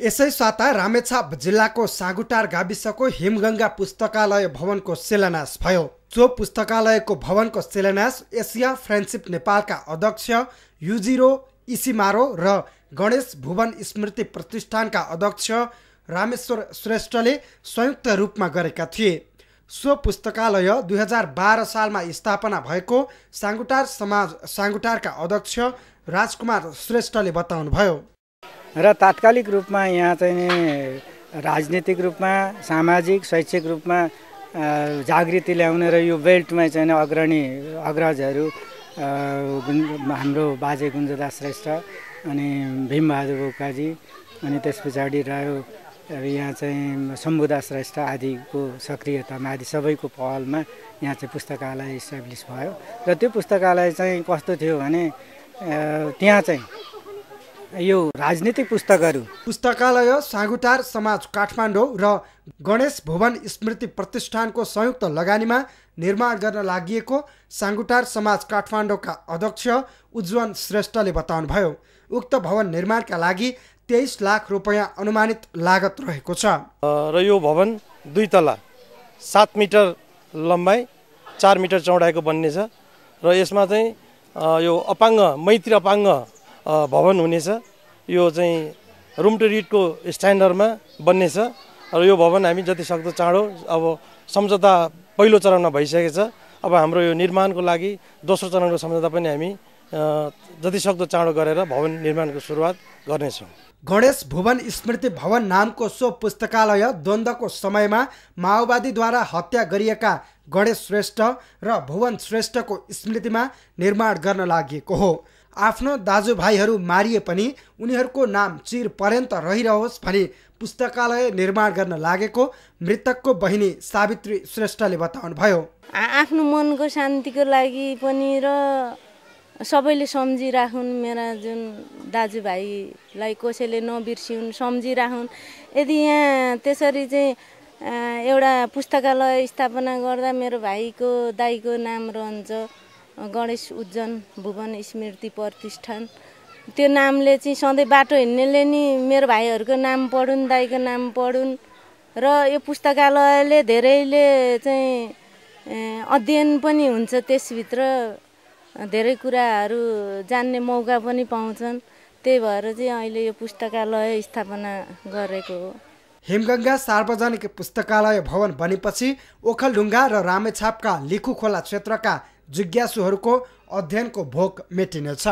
यसै साता रामेछाप जिल्लाको सागुटार गाविसको हिमगङ्गा पुस्तकालय भवनको शिलान्यास भयो जो पुस्तकालयको भवनको शिलान्यास एसिया फ्रेन्डसिप नेपालका अध्यक्ष युजिरो इसिमारो र गणेश भुवन स्मृति प्रतिष्ठानका अध्यक्ष रामेश्वर श्रेष्ठले संयुक्त रूपमा गरेका थिए सो पुस्तकालय दुई हजार बाह्र सालमा स्थापना भएको साङ्गुटार समाज साङ्गुटारका अध्यक्ष राजकुमार श्रेष्ठले बताउनुभयो र तात्कालिक रूपमा यहाँ चाहिँ राजनीतिक रूपमा सामाजिक शैक्षिक रूपमा जागृति ल्याउने र यो बेल्टमा चाहिँ अग्रणी अग्रजहरू हाम्रो बाजे गुन्जदास श्रेष्ठ अनि भीमबहादुर बोकाजी अनि त्यस पछाडि रह्यो यहाँ चाहिँ शम्भुदास श्रेष्ठ आदिको सक्रियतामा आदि सबैको पहलमा यहाँ चाहिँ पुस्तकालय इस्टाब्लिस भयो र त्यो पुस्तकालय चाहिँ कस्तो थियो भने त्यहाँ चाहिँ यो राजनीतिक पुस्तकहरू पुस्तकालय साँगुटार समाज काठमाडौँ र गणेश भुवन स्मृति प्रतिष्ठानको संयुक्त लगानीमा निर्माण गर्न लागि साङ्गुटार समाज काठमाडौँका अध्यक्ष उज्जवन श्रेष्ठले बताउनुभयो उक्त भवन निर्माणका लागि तेइस लाख रुपियाँ अनुमानित लागत रहेको छ र यो भवन दुई तला सात मिटर लम्बाइ चार मिटर चौडाइको बन्ने छ र यसमा चाहिँ यो अपाङ्ग मैत्री अपाङ्ग भवन हुनेछ यो चाहिँ रुम टु रिडको स्ट्यान्डर्डमा बन्नेछ र यो भवन हामी जति सक्दो चाँडो अब सम्झौता पहिलो चरणमा भइसकेछ अब हाम्रो यो निर्माणको लागि दोस्रो चरणको सम्झौता पनि हामी जति सक्दो चाँडो गरेर भवन निर्माणको सुरुवात गर्नेछौँ गणेश भुवन स्मृति भवन नामको सो पुस्तकालय द्वन्द्वको समयमा माओवादीद्वारा हत्या गरिएका गणेश श्रेष्ठ र भुवन श्रेष्ठको स्मृतिमा निर्माण गर्न लागि हो आफ्नो दाजुभाइहरू मारिए पनि उनीहरूको नाम चिर पर्यन्त रहिरहोस् भनी पुस्तकालय निर्माण गर्न लागेको मृतकको बहिनी सावित्री श्रेष्ठले बताउनुभयो आफ्नो मनको शान्तिको लागि पनि र सबैले सम्झिराखुन् मेरा जुन दाजुभाइलाई कसैले नबिर्सिउन् सम्झिराखुन् यदि यहाँ त्यसरी चाहिँ एउटा पुस्तकालय स्थापना गर्दा मेरो भाइको दाईको नाम रहन्छ गणेश उज्जन भुवन स्मृति प्रतिष्ठान त्यो नामले चाहिँ सधैँ बाटो हिँड्नेले नि मेरो भाइहरूको नाम पढुन् दाईको नाम पढुन् र यो पुस्तकालयले धेरैले चाहिँ अध्ययन पनि हुन्छ त्यसभित्र धेरै कुराहरू जान्ने मौका पनि पाउँछन् त्यही भएर चाहिँ अहिले यो पुस्तकालय स्थापना गरेको हो हिमगङ्गा सार्वजनिक पुस्तकालय भवन बनेपछि ओखलढुङ्गा र रामेछापका लिखु खोला क्षेत्रका जिज्ञासुहरूको अध्ययनको भोक मेटिनेछ